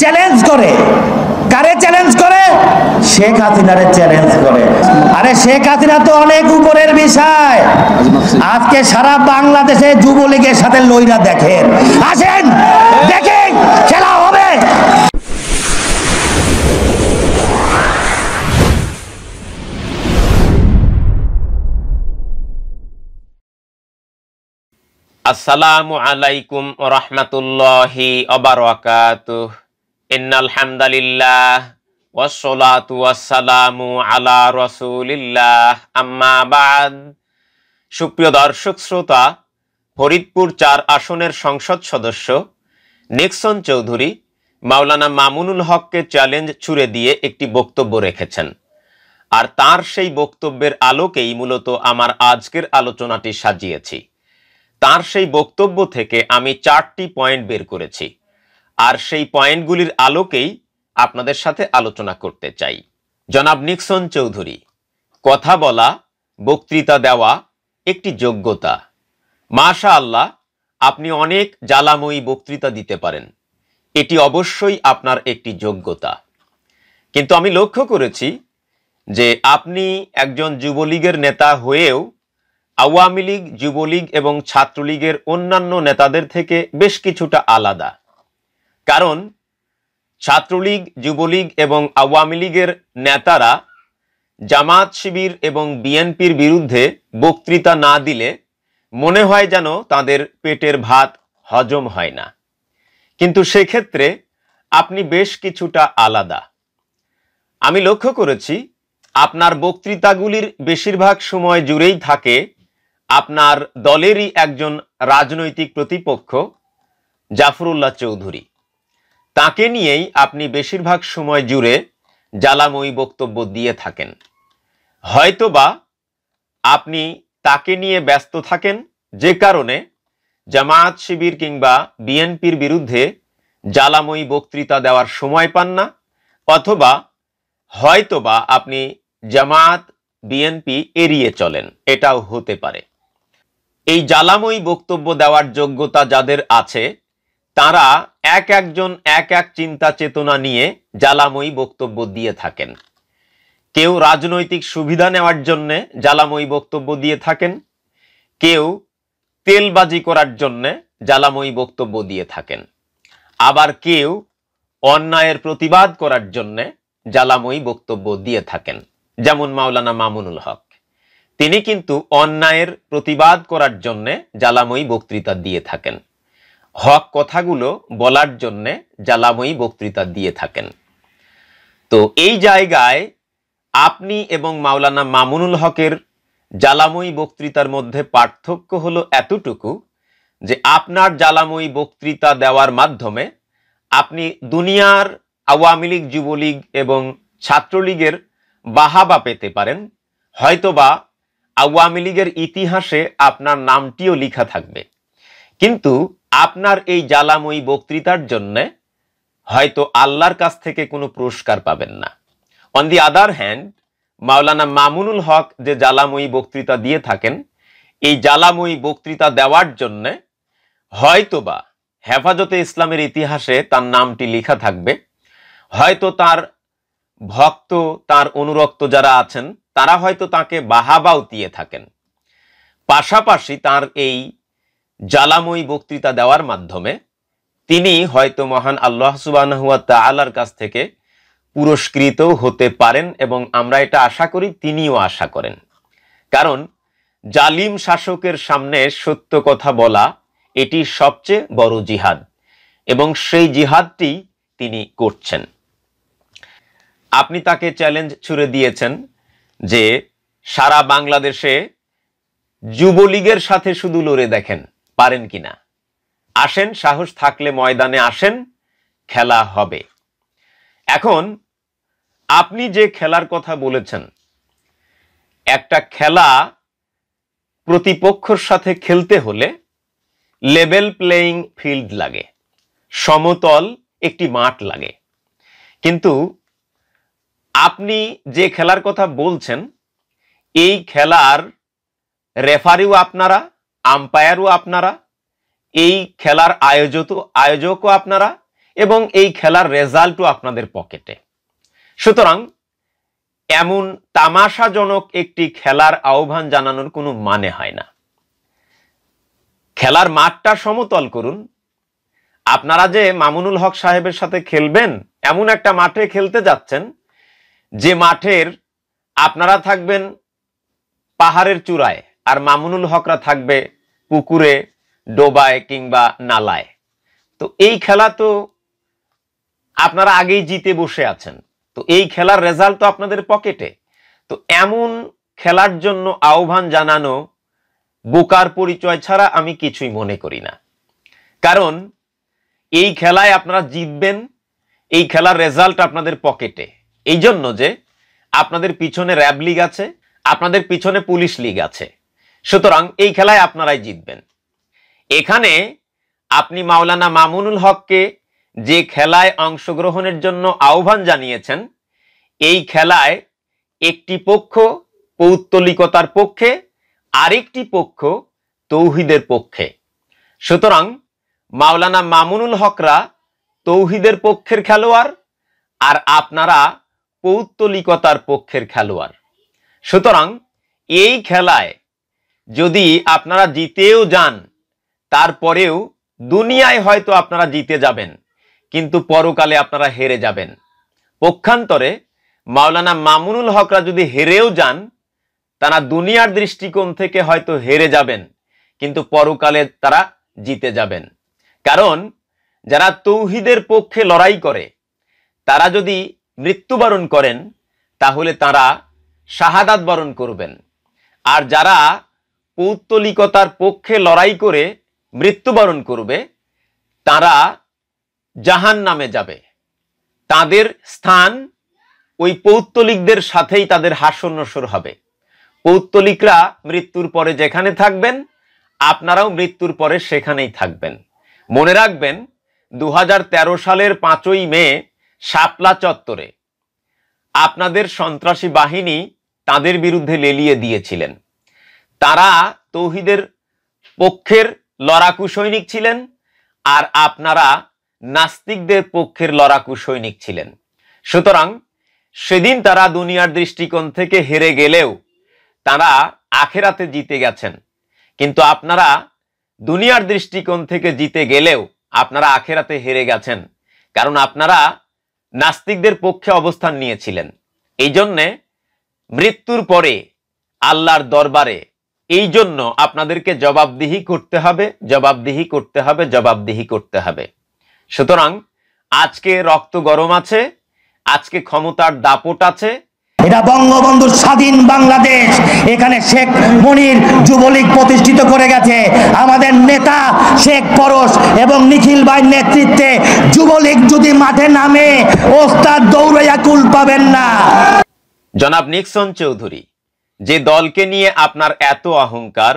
challenge করে কারে challenge করে শেখ হাসিনারে চ্যালেঞ্জ করে আরে শেখ হাসিনা তো অনেক উপরের বিষয় আজকে সারা বাংলাদেশে যুবলীগের সাথে লইরা দেখেন আসেন দেখেন খেলা হবে আসসালামু আলাইকুম রহমতুল্লাহি অবরাকাতুহ ইন্নাল হামদালিল্লাহ ওয়াসসালাতু ওয়াসসালামু আলা রাসূলিল্লাহ আম্মা বাদ সুপ্রিয় দর্শক শ্রোতা ফরিদপুর চার আসনের সংসদ সদস্য নিক্সন চৌধুরী মাওলানা মামুনুল হককে চ্যালেঞ্জ ছুড়ে দিয়ে একটি বক্তব্য রেখেছেন আর তার সেই বক্তব্যের আলোকেই মূলত আমার আজকের আলোচনাটি সাজিয়েছি তার সেই বক্তব্য থেকে আমি চারটি পয়েন্ট বের করেছি আর সেই পয়েন্টগুলির আলোকেই আপনাদের সাথে আলোচনা করতে চাই জনাব নিক্সন চৌধুরী কথা বলা বক্তৃতা দেওয়া একটি যোগ্যতা মাশা আল্লাহ আপনি অনেক জ্বালাময়ী বক্তৃতা দিতে পারেন এটি অবশ্যই আপনার একটি যোগ্যতা কিন্তু আমি লক্ষ্য করেছি যে আপনি একজন যুবলীগের নেতা হয়েও আওয়ামী লীগ যুবলীগ এবং ছাত্রলীগের অন্যান্য নেতাদের থেকে বেশ কিছুটা আলাদা কারণ ছাত্রলীগ যুবলীগ এবং আওয়ামী লীগের নেতারা জামাত শিবির এবং বিএনপির বিরুদ্ধে বক্তৃতা না দিলে মনে হয় যেন তাদের পেটের ভাত হজম হয় না কিন্তু সেক্ষেত্রে আপনি বেশ কিছুটা আলাদা আমি লক্ষ্য করেছি আপনার বক্তৃতাগুলির বেশিরভাগ সময় জুড়েই থাকে আপনার দলেরই একজন রাজনৈতিক প্রতিপক্ষ জাফরুল্লাহ চৌধুরী তাকে নিয়েই আপনি বেশিরভাগ সময় জুড়ে জ্বালাময়ী বক্তব্য দিয়ে থাকেন হয়তোবা আপনি তাকে নিয়ে ব্যস্ত থাকেন যে কারণে জামায়াত শিবির কিংবা বিএনপির বিরুদ্ধে জ্বালাময়ী বক্তৃতা দেওয়ার সময় পান না অথবা হয়তোবা আপনি জামায়াত বিএনপি এড়িয়ে চলেন এটাও হতে পারে এই জ্বালাময়ী বক্তব্য দেওয়ার যোগ্যতা যাদের আছে তারা এক একজন এক এক চিন্তা চেতনা নিয়ে জ্বালাময়ী বক্তব্য দিয়ে থাকেন কেউ রাজনৈতিক সুবিধা নেওয়ার জন্যে জ্বালাময়ী বক্তব্য দিয়ে থাকেন কেউ তেলবাজি করার জন্যে জ্বালাময়ী বক্তব্য দিয়ে থাকেন আবার কেউ অন্যায়ের প্রতিবাদ করার জন্যে জ্বালাময়ী বক্তব্য দিয়ে থাকেন যেমন মাওলানা মামুনুল হক তিনি কিন্তু অন্যায়ের প্রতিবাদ করার জন্যে জ্বালাময়ী বক্তৃতা দিয়ে থাকেন হক কথাগুলো বলার জন্যে জ্বালাময়ী বক্তৃতা দিয়ে থাকেন তো এই জায়গায় আপনি এবং মাওলানা মামুনুল হকের জ্বালাময়ী বক্তৃতার মধ্যে পার্থক্য হলো এতটুকু যে আপনার জ্বালাময়ী বক্তৃতা দেওয়ার মাধ্যমে আপনি দুনিয়ার আওয়ামী লীগ যুবলীগ এবং ছাত্রলীগের বাহাবা পেতে পারেন হয়তোবা আওয়ামী লীগের ইতিহাসে আপনার নামটিও লিখা থাকবে কিন্তু আপনার এই জ্বালাময়ী বক্তৃতার জন্য হয়তো আল্লাহর কাছ থেকে কোনো পুরস্কার পাবেন না on the other hand Maulana Mamunul Haque যে জ্বালাময়ী বক্তৃতা দিয়ে থাকেন এই জ্বালাময়ী বক্তৃতা দেওয়ার জন্যে হয়তোবা হেফাজতে ইসলামের ইতিহাসে তার নামটি লেখা থাকবে হয়তো তার ভক্ত তার অনুরক্ত যারা আছেন তারা হয়তো তাকে বাহাবাও দিয়ে থাকেন পাশাপাশি তার এই জ্বালাময়ী বক্তৃতা দেওয়ার মাধ্যমে তিনি হয়তো মহান আল্লাহ সুবানহুয়া তালার কাছ থেকে পুরস্কৃত হতে পারেন এবং আমরা এটা আশা করি তিনিও আশা করেন কারণ জালিম শাসকের সামনে সত্য কথা বলা এটি সবচেয়ে বড় জিহাদ এবং সেই জিহাদটি তিনি করছেন আপনি তাকে চ্যালেঞ্জ ছুড়ে দিয়েছেন যে সারা বাংলাদেশে যুবলীগের সাথে শুধু লড়ে দেখেন পারেন কিনা আসেন সাহস থাকলে ময়দানে আসেন খেলা হবে এখন আপনি যে খেলার কথা বলেছেন একটা খেলা প্রতিপক্ষর সাথে খেলতে হলে লেভেল প্লেয়িং ফিল্ড লাগে সমতল একটি মাঠ লাগে কিন্তু আপনি যে খেলার কথা বলছেন এই খেলার রেফারিও আপনারা আম্পায়ারও আপনারা এই খেলার আয়োজক আয়োজকও আপনারা এবং এই খেলার রেজাল্টও আপনাদের পকেটে সুতরাং এমন তামাশাজনক একটি খেলার আহ্বান জানানোর কোনো মানে হয় না খেলার মাঠটা সমতল করুন আপনারা যে মামুনুল হক সাহেবের সাথে খেলবেন এমন একটা মাঠে খেলতে যাচ্ছেন যে মাঠের আপনারা থাকবেন পাহাড়ের চূড়ায় আর মামুনুল হকরা থাকবে পুকুরে ডোবায় কিংবা নালায় তো এই খেলা তো আপনারা আগেই জিতে বসে আছেন তো এই খেলার রেজাল্ট তো আপনাদের পকেটে তো এমন খেলার জন্য আহ্বান জানানো বোকার পরিচয় ছাড়া আমি কিছুই মনে করি না কারণ এই খেলায় আপনারা জিতবেন এই খেলার রেজাল্ট আপনাদের পকেটে এই জন্য যে আপনাদের পিছনে র্যাব লিগ আছে আপনাদের পিছনে পুলিশ লিগ আছে সুতরাং এই খেলায় আপনারাই জিতবেন এখানে আপনি মাওলানা মামুনুল হককে যে খেলায় অংশগ্রহণের জন্য আহ্বান জানিয়েছেন এই খেলায় একটি পক্ষ পৌত্তলিকতার পক্ষে আরেকটি পক্ষ তৌহিদের পক্ষে সুতরাং মাওলানা মামুনুল হকরা তৌহিদের পক্ষের খেলোয়াড় আর আপনারা পৌত্তলিকতার পক্ষের খেলোয়াড় সুতরাং এই খেলায় যদি আপনারা জিতেও যান তারপরেও দুনিয়ায় হয়তো আপনারা জিতে যাবেন কিন্তু পরকালে আপনারা হেরে যাবেন পক্ষান্তরে মাওলানা মামুনুল হকরা যদি হেরেও যান তারা দুনিয়ার দৃষ্টিকোণ থেকে হয়তো হেরে যাবেন কিন্তু পরকালে তারা জিতে যাবেন কারণ যারা তৌহিদের পক্ষে লড়াই করে তারা যদি মৃত্যুবরণ করেন তাহলে তারা শাহাদাত বরণ করবেন আর যারা পৌত্তলিকতার পক্ষে লড়াই করে মৃত্যুবরণ করবে তারা জাহান নামে যাবে তাদের স্থান ওই পৌত্তলিকদের সাথেই তাদের হাস্যন্যসর হবে পৌত্তলিকরা মৃত্যুর পরে যেখানে থাকবেন আপনারাও মৃত্যুর পরে সেখানেই থাকবেন মনে রাখবেন দু সালের পাঁচই মে শাপলা চত্বরে আপনাদের সন্ত্রাসী বাহিনী তাদের বিরুদ্ধে লেলিয়ে দিয়েছিলেন তারা তৌহিদের পক্ষের লড়াকু সৈনিক ছিলেন আর আপনারা নাস্তিকদের পক্ষের লড়াকু সৈনিক ছিলেন সুতরাং সেদিন তারা দুনিয়ার দৃষ্টিকোণ থেকে হেরে গেলেও তারা আখেরাতে জিতে গেছেন কিন্তু আপনারা দুনিয়ার দৃষ্টিকোণ থেকে জিতে গেলেও আপনারা আখেরাতে হেরে গেছেন কারণ আপনারা নাস্তিকদের পক্ষে অবস্থান নিয়েছিলেন এই জন্যে মৃত্যুর পরে আল্লাহর দরবারে এই জন্য আপনাদেরকে জবাবদিহি করতে হবে জবাবদিহি করতে হবে জবাবদিহি করতে হবে সুতরাং আজকে রক্ত গরম আছে আজকে ক্ষমতার দাপট আছে এটা বঙ্গবন্ধুর স্বাধীন বাংলাদেশ এখানে শেখ মনির যুবলীগ প্রতিষ্ঠিত করে গেছে আমাদের নেতা শেখ পরশ এবং নিখিল ভাইয়ের নেতৃত্বে যুবলীগ যদি মাঠে নামে ওস্তাদ দৌড়াইয়া কুল পাবেন না জনাব নিক্সন চৌধুরী যে দলকে নিয়ে আপনার এত অহংকার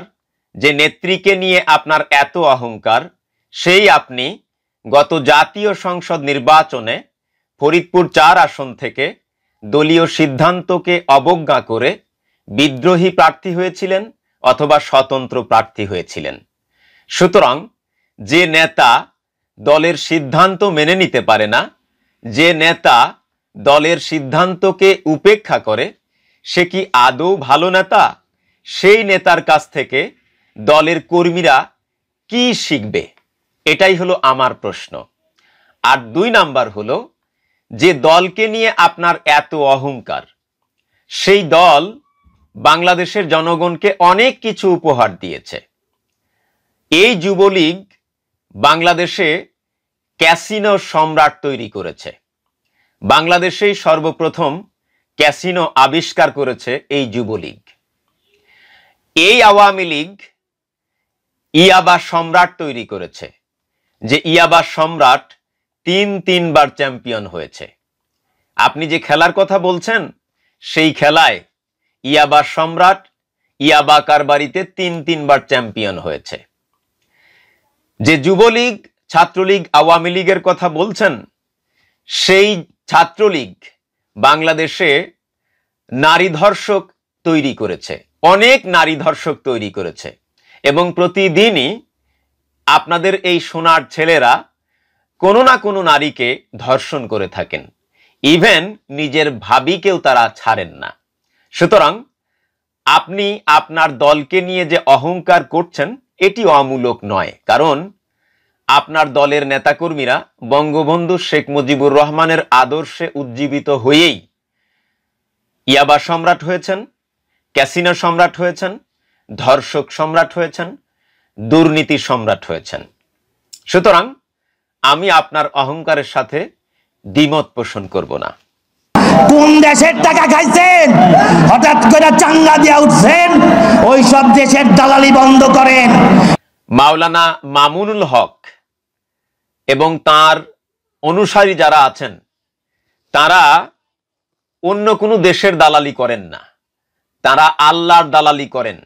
যে নেত্রীকে নিয়ে আপনার এত অহংকার সেই আপনি গত জাতীয় সংসদ নির্বাচনে ফরিদপুর চার আসন থেকে দলীয় সিদ্ধান্তকে অবজ্ঞা করে বিদ্রোহী প্রার্থী হয়েছিলেন অথবা স্বতন্ত্র প্রার্থী হয়েছিলেন সুতরাং যে নেতা দলের সিদ্ধান্ত মেনে নিতে পারে না যে নেতা দলের সিদ্ধান্তকে উপেক্ষা করে সে কি আদৌ ভালো নেতা সেই নেতার কাছ থেকে দলের কর্মীরা কি শিখবে এটাই হলো আমার প্রশ্ন আর দুই নাম্বার হলো যে দলকে নিয়ে আপনার এত অহংকার সেই দল বাংলাদেশের জনগণকে অনেক কিছু উপহার দিয়েছে এই যুবলীগ বাংলাদেশে ক্যাসিনো সম্রাট তৈরি করেছে বাংলাদেশেই সর্বপ্রথম ক্যাসিনো আবিষ্কার করেছে এই যুবলীগ এই আওয়ামী লীগ ইয়াবা সম্রাট তৈরি করেছে যে ইয়াবা সম্রাট তিন তিনবার চ্যাম্পিয়ন হয়েছে আপনি যে খেলার কথা বলছেন সেই খেলায় ইয়াবা সম্রাট ইয়াবা কারবারিতে তিন তিনবার চ্যাম্পিয়ন হয়েছে যে যুবলীগ ছাত্রলীগ আওয়ামী লীগের কথা বলছেন সেই ছাত্রলীগ বাংলাদেশে নারী ধর্ষক তৈরি করেছে অনেক নারী ধর্ষক তৈরি করেছে এবং প্রতিদিনই আপনাদের এই সোনার ছেলেরা কোনো না কোনো নারীকে ধর্ষণ করে থাকেন ইভেন নিজের ভাবিকেও তারা ছাড়েন না সুতরাং আপনি আপনার দলকে নিয়ে যে অহংকার করছেন এটি অমূলক নয় কারণ আপনার দলের নেতাকর্মীরা বঙ্গবন্ধু শেখ মুজিবুর রহমানের আদর্শে উজ্জীবিত হয়েই ইয়াবা সম্রাট হয়েছেন ক্যাসিনো সম্রাট হয়েছেন ধর্ষক সম্রাট হয়েছেন দুর্নীতি সম্রাট হয়েছেন সুতরাং আমি আপনার অহংকারের সাথে দ্বিমত পোষণ করব না কোন দেশের টাকা খাইছেন হঠাৎ করে চাঙ্গা দিয়ে উঠছেন ওই সব দেশের দালালি বন্ধ করেন মাওলানা মামুনুল হক এবং তার অনুসারী যারা আছেন তারা অন্য কোনো দেশের দালালি করেন না তারা আল্লাহর দালালি করেন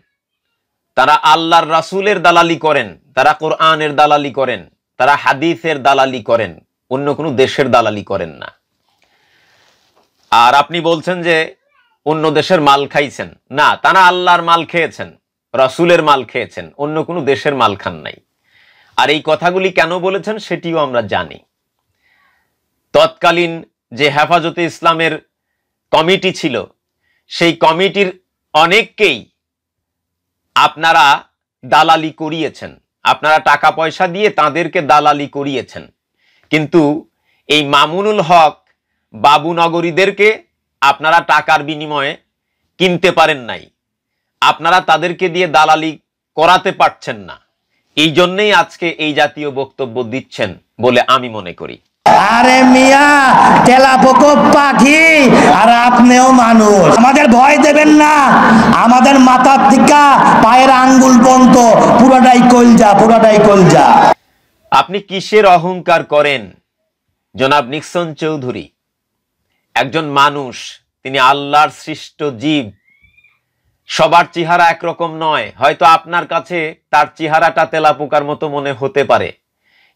তারা আল্লাহর রাসুলের দালালি করেন তারা কোরআনের দালালি করেন তারা হাদিসের দালালি করেন অন্য কোনো দেশের দালালি করেন না আর আপনি বলছেন যে অন্য দেশের মাল খাইছেন না তারা আল্লাহর মাল খেয়েছেন রাসুলের মাল খেয়েছেন অন্য কোনো দেশের মাল খান নাই আর এই কথাগুলি কেন বলেছেন সেটিও আমরা জানি তৎকালীন যে হেফাজতে ইসলামের কমিটি ছিল সেই কমিটির অনেককেই আপনারা দালালি করিয়েছেন আপনারা টাকা পয়সা দিয়ে তাদেরকে দালালি করিয়েছেন কিন্তু এই মামুনুল হক বাবু নগরীদেরকে আপনারা টাকার বিনিময়ে কিনতে পারেন নাই আপনারা তাদেরকে দিয়ে দালালি করাতে পারছেন না এই জন্যেই আজকে এই জাতীয় বক্তব্য দিচ্ছেন বলে আমি মনে করি আরে মিয়া তেলা পোক পাখি আর আপনিও মানুষ আমাদের ভয় দেবেন না আমাদের মাথার টিকা পায়ের আঙ্গুল পন্ত পুরাটাই কলজা পুরাটাই কলজা আপনি কিসের অহংকার করেন জনাব নিক্সন চৌধুরী একজন মানুষ তিনি আল্লাহর সৃষ্ট জীব সবার চেহারা একরকম নয় হয়তো আপনার কাছে তার চেহারাটা তেলাপোকার মতো মনে হতে পারে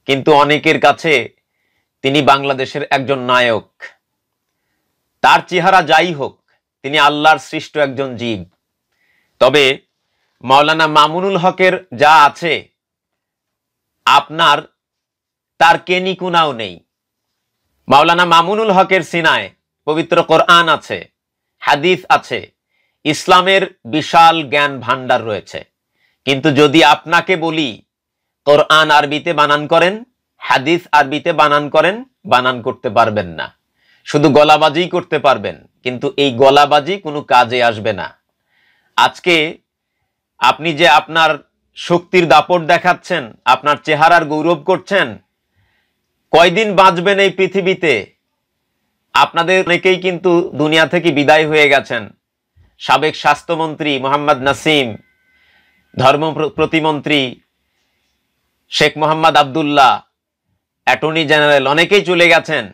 কিন্তু অনেকের কাছে তিনি বাংলাদেশের একজন নায়ক তার চেহারা যাই হোক তিনি আল্লাহর সৃষ্ট একজন জীব তবে মাওলানা মামুনুল হকের যা আছে আপনার তার কেনিকুনাও নেই মাওলানা মামুনুল হকের সিনায় পবিত্র কোরআন আছে হাদিস আছে ইসলামের বিশাল জ্ঞান ভাণ্ডার রয়েছে কিন্তু যদি আপনাকে বলি কোরআন আরবিতে বানান করেন হাদিস আরবিতে বানান করেন বানান করতে পারবেন না শুধু গলাবাজি করতে পারবেন কিন্তু এই গলাবাজি কোনো কাজে আসবে না আজকে আপনি যে আপনার শক্তির দাপট দেখাচ্ছেন আপনার চেহারার গৌরব করছেন কয়দিন বাঁচবেন এই পৃথিবীতে আপনাদের অনেকেই কিন্তু দুনিয়া থেকে বিদায় হয়ে গেছেন সাবেক স্বাস্থ্যমন্ত্রী মোহাম্মদ নাসিম ধর্ম প্রতিমন্ত্রী শেখ মোহাম্মদ আবদুল্লাহ অ্যাটর্নি জেনারেল অনেকেই চলে গেছেন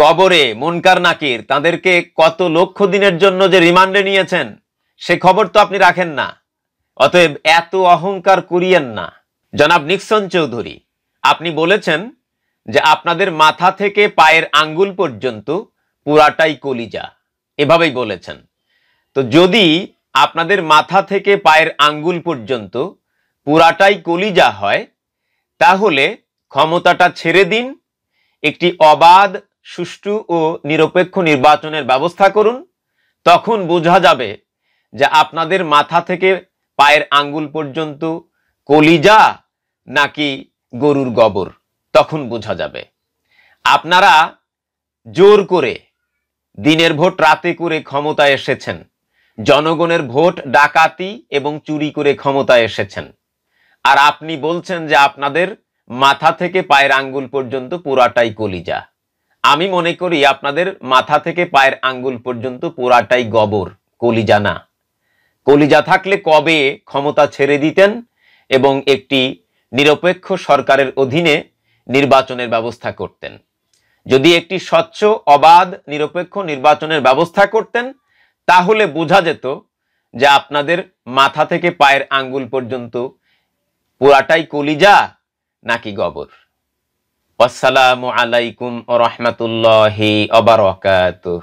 কবরে মুনকার নাকির তাদেরকে কত লক্ষ দিনের জন্য যে রিমান্ডে নিয়েছেন সে খবর তো আপনি রাখেন না অতএব এত অহংকার করিয়েন না জনাব নিক্সন চৌধুরী আপনি বলেছেন যে আপনাদের মাথা থেকে পায়ের আঙ্গুল পর্যন্ত পুরাটাই কলিজা এভাবেই বলেছেন তো যদি আপনাদের মাথা থেকে পায়ের আঙ্গুল পর্যন্ত পুরাটাই কলিজা হয় তাহলে ক্ষমতাটা ছেড়ে দিন একটি অবাধ সুষ্ঠু ও নিরপেক্ষ নির্বাচনের ব্যবস্থা করুন তখন বোঝা যাবে যে আপনাদের মাথা থেকে পায়ের আঙ্গুল পর্যন্ত কলিজা নাকি গরুর গবর তখন বোঝা যাবে আপনারা জোর করে দিনের ভোট রাতে করে ক্ষমতায় এসেছেন জনগণের ভোট ডাকাতি এবং চুরি করে ক্ষমতায় এসেছেন আর আপনি বলছেন যে আপনাদের মাথা থেকে পায়ের আঙ্গুল পর্যন্ত পুরাটাই কলিজা আমি মনে করি আপনাদের মাথা থেকে পায়ের আঙ্গুল পর্যন্ত পুরাটাই গবর কলিজা না কলিজা থাকলে কবে ক্ষমতা ছেড়ে দিতেন এবং একটি নিরপেক্ষ সরকারের অধীনে নির্বাচনের ব্যবস্থা করতেন যদি একটি স্বচ্ছ অবাধ নিরপেক্ষ নির্বাচনের ব্যবস্থা করতেন তাহলে বোঝা যেত যে আপনাদের মাথা থেকে পায়ের আঙ্গুল পর্যন্ত পুরাটাই কলিজা নাকি গবর আসসালামু আলাইকুম রহমতুল্লাহ অবরকাতুহ